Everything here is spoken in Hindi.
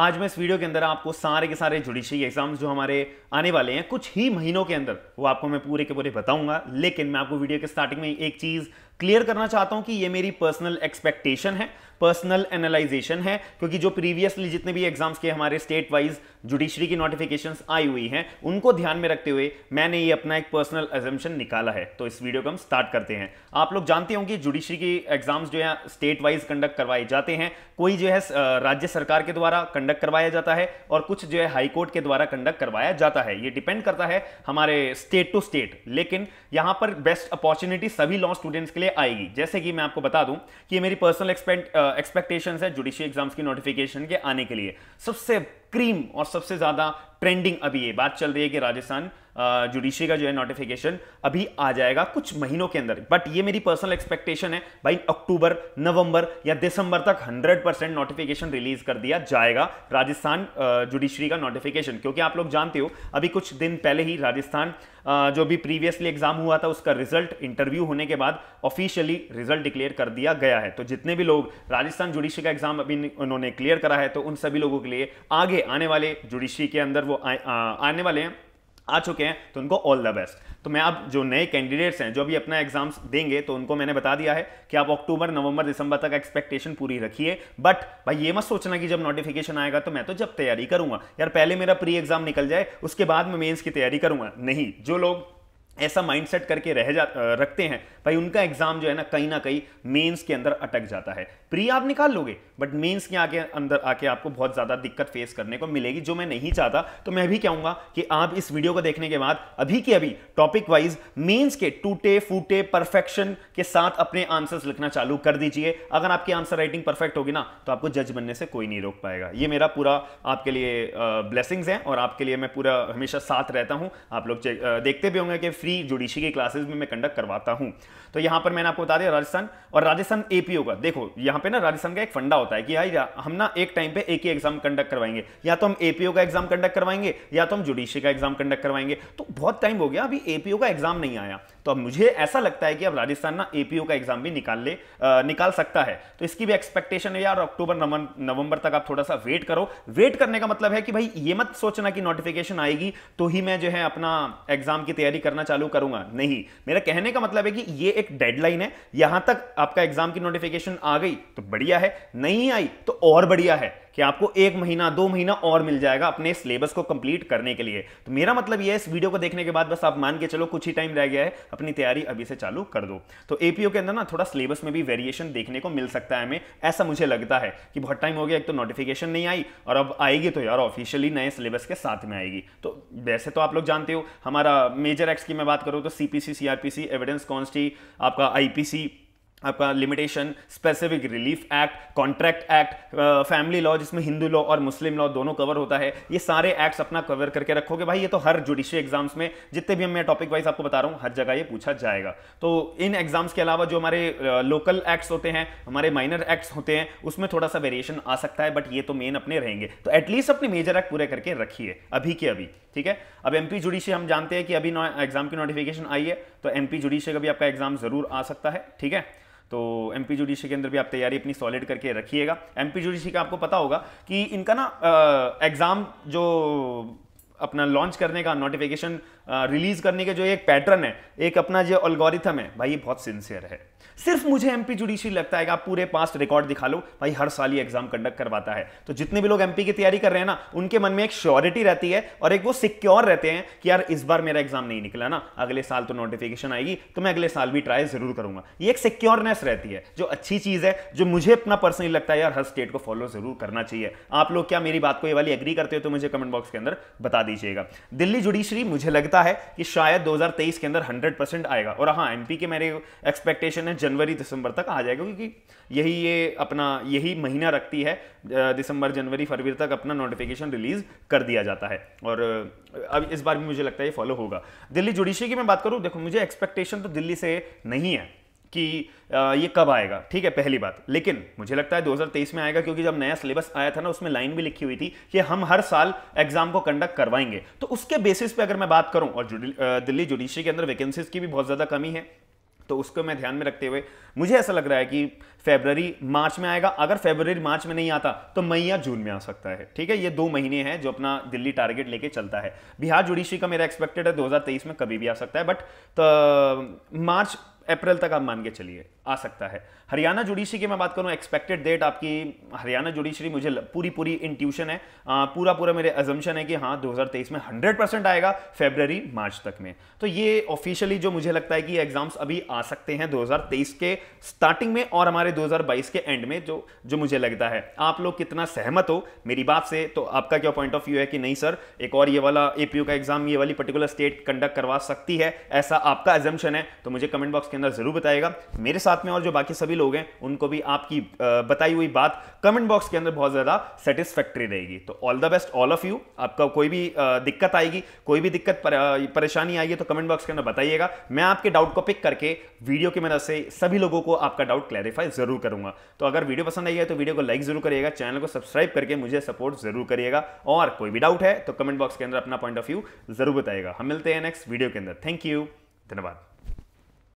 आज मैं इस वीडियो के अंदर आपको सारे के सारे जुडिशरी एग्जाम्स जो हमारे आने वाले हैं कुछ ही महीनों के अंदर वो आपको मैं पूरे के पूरे बताऊंगा लेकिन मैं आपको वीडियो के स्टार्टिंग में एक चीज़ क्लियर करना चाहता हूं कि ये मेरी पर्सनल एक्सपेक्टेशन है पर्सनल एनालाइजेशन है क्योंकि जो प्रीवियसली जितने भी एग्जाम्स के हमारे स्टेट वाइज जुडिशरी की नोटिफिकेशंस आई हुई हैं उनको ध्यान में रखते हुए मैंने ये अपना एक पर्सनल एजम्पन निकाला है तो इस वीडियो को हम स्टार्ट करते हैं आप लोग जानते होंगे जुडिशरी के एग्जाम्स जो है स्टेट वाइज कंडक्ट करवाए जाते हैं कोई जो है राज्य सरकार के द्वारा कंडक्ट करवाया जाता है और कुछ जो है हाईकोर्ट के द्वारा कंडक्ट करवाया जाता है ये डिपेंड करता है हमारे स्टेट टू स्टेट लेकिन यहां पर बेस्ट अपॉर्चुनिटी सभी लॉ स्टूडेंट्स के लिए आएगी जैसे कि मैं आपको बता दूं कि ये मेरी पर्सनल एक्सपेक्टेशन है जुडिशियल एग्जाम्स की नोटिफिकेशन के आने के लिए सबसे क्रीम और सबसे ज्यादा ट्रेंडिंग अभी ये बात चल रही है कि राजस्थान जुडिशरी का जो है नोटिफिकेशन अभी आ जाएगा कुछ महीनों के अंदर बट ये मेरी पर्सनल एक्सपेक्टेशन है भाई अक्टूबर नवंबर या दिसंबर तक 100 परसेंट नोटिफिकेशन रिलीज कर दिया जाएगा राजस्थान जुडिशरी का नोटिफिकेशन क्योंकि आप लोग जानते हो अभी कुछ दिन पहले ही राजस्थान जो भी प्रीवियसली एग्जाम हुआ था उसका रिजल्ट इंटरव्यू होने के बाद ऑफिशियली रिजल्ट डिक्लेयर कर दिया गया है तो जितने भी लोग राजस्थान जुडिशरी का एग्जाम अभी उन्होंने क्लियर करा है तो उन सभी लोगों के लिए आगे आने वाले जुडिशरी के अंदर वो आ, आ, आने वाले हैं आ चुके हैं तो उनको ऑल द बेस्ट तो मैं आप जो नए कैंडिडेट्स हैं जो भी अपना एग्जाम्स देंगे तो उनको मैंने बता दिया है कि आप अक्टूबर नवंबर दिसंबर तक एक्सपेक्टेशन पूरी रखिए बट भाई ये मत सोचना कि जब नोटिफिकेशन आएगा तो मैं तो जब तैयारी करूंगा यार पहले मेरा प्री एग्जाम निकल जाए उसके बाद मैं मेन्स की तैयारी करूंगा नहीं जो लोग ऐसा माइंडसेट करके रह जा रखते हैं भाई उनका एग्जाम जो है ना कहीं ना कहीं मेंस के अंदर अटक जाता है प्री आप निकाल लोगे बट मेंस के आगे अंदर आके आपको बहुत ज़्यादा दिक्कत फेस करने को मिलेगी जो मैं नहीं चाहता तो मैं भी कहूंगा कि आप इस वीडियो को देखने के बाद अभी के अभी टॉपिक वाइज मेंस के टूटे फूटे परफेक्शन के साथ अपने आंसर्स लिखना चालू कर दीजिए अगर आपकी आंसर राइटिंग परफेक्ट होगी ना तो आपको जज बनने से कोई नहीं रोक पाएगा ये मेरा पूरा आपके लिए ब्लेसिंग्स है और आपके लिए मैं पूरा हमेशा साथ रहता हूँ आप लोग देखते भी होंगे कि फ्री जुडिशी की क्लासेज में मैं कंडक्ट करवाता हूँ तो यहाँ पर मैंने आपको बता दिया राजस्थान और राजस्थान एपीओ का देखो यहाँ पे ना राजस्थान का एक फंडा होता है कि भाई हम ना एक टाइम पे एक ही एग्जाम कंडक्ट करवाएंगे या तो हम एपीओ का एग्जाम कंडक्ट करवाएंगे या तो हम जुडिशरी का एग्जाम कंडक्ट करवाएंगे तो बहुत टाइम हो गया अभी एपीओ का एग्जाम नहीं आया तो अब मुझे ऐसा लगता है कि अब राजस्थान ना एपीओ का एग्जाम भी निकाल ले आ, निकाल सकता है तो इसकी भी एक्सपेक्टेशन है यार अक्टूबर नवंबर तक आप थोड़ा सा वेट करो वेट करने का मतलब है कि भाई ये मत सोचना कि नोटिफिकेशन आएगी तो ही मैं जो है अपना एग्जाम की तैयारी करना चालू करूंगा नहीं मेरा कहने का मतलब है कि ये एक डेडलाइन है यहां तक आपका एग्जाम की नोटिफिकेशन आ गई तो बढ़िया है नहीं आई तो और बढ़िया है कि आपको एक महीना दो महीना और मिल जाएगा अपने सिलेबस को कंप्लीट करने के लिए तो मेरा मतलब यह इस वीडियो को देखने के बाद बस आप मान के चलो कुछ ही टाइम रह गया है अपनी तैयारी अभी से चालू कर दो तो एपीओ के अंदर ना थोड़ा सिलेबस में भी वेरिएशन देखने को मिल सकता है हमें ऐसा मुझे लगता है कि बहुत टाइम हो गया एक तो नोटिफिकेशन नहीं आई और अब आएगी तो यार ऑफिशियली नए सिलेबस के साथ में आएगी तो वैसे तो आप लोग जानते हो हमारा मेजर एक्स की मैं बात करूँ तो सीपीसी सीआरपीसी एविडेंस कॉन्स्टी आपका आईपीसी आपका limitation specific relief act contract act family law जिसमें हिंदू लॉ और मुस्लिम लॉ दोनों कवर होता है ये सारे एक्ट्स अपना कवर करके रखोगे भाई ये तो हर जुडिशियल एग्जाम्स में जितने भी मैं टॉपिक वाइज आपको बता रहा हूँ हर जगह ये पूछा जाएगा तो इन एग्जाम्स के अलावा जो हमारे लोकल uh, एक्ट्स होते हैं हमारे माइनर एक्ट्स होते हैं उसमें थोड़ा सा वेरिएशन आ सकता है बट ये तो मेन अपने रहेंगे तो एटलीस्ट अपने मेजर एक्ट पूरे करके रखिए अभी के अभी ठीक है अब एमपी जुडिशियल हम जानते हैं कि अभी एग्जाम की नोटिफिकेशन आई है तो एमपी जुडिशियल का भी आपका एग्जाम जरूर आ सकता है ठीक है तो एम पी जुडिशी के अंदर भी आप तैयारी अपनी सॉलिड करके रखिएगा एम पी जुडिशी का आपको पता होगा कि इनका ना एग्ज़ाम जो अपना लॉन्च करने का नोटिफिकेशन रिलीज करने का जो एक पैटर्न है एक अपना जो अलगोरिथम है भाई ये बहुत सिंसियर है सिर्फ मुझे एमपी जुडिशरी लगता है कि आप पूरे पास्ट रिकॉर्ड दिखा लो भाई हर साल ये एग्जाम कंडक्ट करवाता है तो जितने भी लोग एमपी की तैयारी कर रहे हैं ना उनके मन में एक श्योरिटी रहती है और एक वो सिक्योर रहते हैं कि यार इस बार मेरा एग्जाम नहीं निकला ना अगले साल तो नोटिफिकेशन आएगी तो मैं अगले साल भी ट्राई जरूर करूंगा ये एक सिक्योरनेस रहती है जो अच्छी चीज है जो मुझे अपना पर्सनली लगता है यार हर स्टेट को फॉलो जरूर करना चाहिए आप लोग क्या मेरी बात को ये वाली एग्री करते हो तो मुझे कमेंट बॉक्स के अंदर बता दीजिए दीजिएगा दिल्ली जुडिशरी मुझे लगता है कि शायद 2023 के अंदर 100 परसेंट आएगा और हाँ एमपी के मेरे एक्सपेक्टेशन है जनवरी दिसंबर तक आ जाएगा क्योंकि यही ये अपना यही महीना रखती है दिसंबर जनवरी फरवरी तक अपना नोटिफिकेशन रिलीज कर दिया जाता है और अब इस बार भी मुझे लगता है ये फॉलो होगा दिल्ली जुडिशरी की मैं बात करूँ देखो मुझे एक्सपेक्टेशन तो दिल्ली से नहीं है कि ये कब आएगा ठीक है पहली बात लेकिन मुझे लगता है 2023 में आएगा क्योंकि जब नया सिलेबस आया था ना उसमें लाइन भी लिखी हुई थी कि हम हर साल एग्जाम को कंडक्ट करवाएंगे तो उसके बेसिस पे अगर मैं बात करूं और दिल्ली जुडिशरी के अंदर वैकेंसीज की भी बहुत ज़्यादा कमी है तो उसको मैं ध्यान में रखते हुए मुझे ऐसा लग रहा है कि फेबररी मार्च में आएगा अगर फेबररी मार्च में नहीं आता तो मई या जून में आ सकता है ठीक है ये दो महीने हैं जो अपना दिल्ली टारगेट लेके चलता है बिहार जुडिशरी का मेरा एक्सपेक्टेड है 2023 में कभी भी आ सकता है बट तो मार्च अप्रैल तक आप मान के चलिए आ सकता है हरियाणा जुडिशरी की मैं बात करूं एक्सपेक्टेड डेट आपकी हरियाणा जुडिशरी मुझे पूरी पूरी इंट्यूशन है आ, पूरा पूरा मेरे एजम्पन है कि हाँ 2023 में 100 परसेंट आएगा फेबररी मार्च तक में तो ये ऑफिशियली जो मुझे लगता है कि एग्जाम्स अभी आ सकते हैं 2023 के स्टार्टिंग में और हमारे 2022 के एंड में जो जो मुझे लगता है आप लोग कितना सहमत हो मेरी बात से तो आपका क्या पॉइंट ऑफ व्यू है कि नहीं सर एक और ये वाला ए का एग्जाम ये वाली पर्टिकुलर स्टेट कंडक्ट करवा सकती है ऐसा आपका एजम्पन है तो मुझे कमेंट बॉक्स उसके अंदर ज़रूर बताएगा मेरे साथ में और जो बाकी सभी लोग हैं उनको भी आपकी बताई हुई बात कमेंट बॉक्स के अंदर बहुत ज़्यादा सेटिस्फैक्ट्री रहेगी तो all the best all of you आपका कोई भी दिक्कत आएगी कोई भी दिक्कत परेशानी आएगी तो कमेंट बॉक्स के अंदर बताइएगा मैं आपके डाउट को पिक करके वीडियो की मदद से सभी लोगों को आपका डाउट क्लैरिफाई ज़रूर करूंगा तो अगर वीडियो पसंद आई है तो वीडियो को लाइक ज़रूर करिएगा चैनल को सब्सक्राइब करके मुझे सपोर्ट ज़रूर करिएगा और कोई भी डाउट है तो कमेंट बॉक्स के अंदर अपना पॉइंट ऑफ व्यू ज़रूर बताएगा हम मिलते हैं नेक्स्ट वीडियो के अंदर थैंक यू धन्यवाद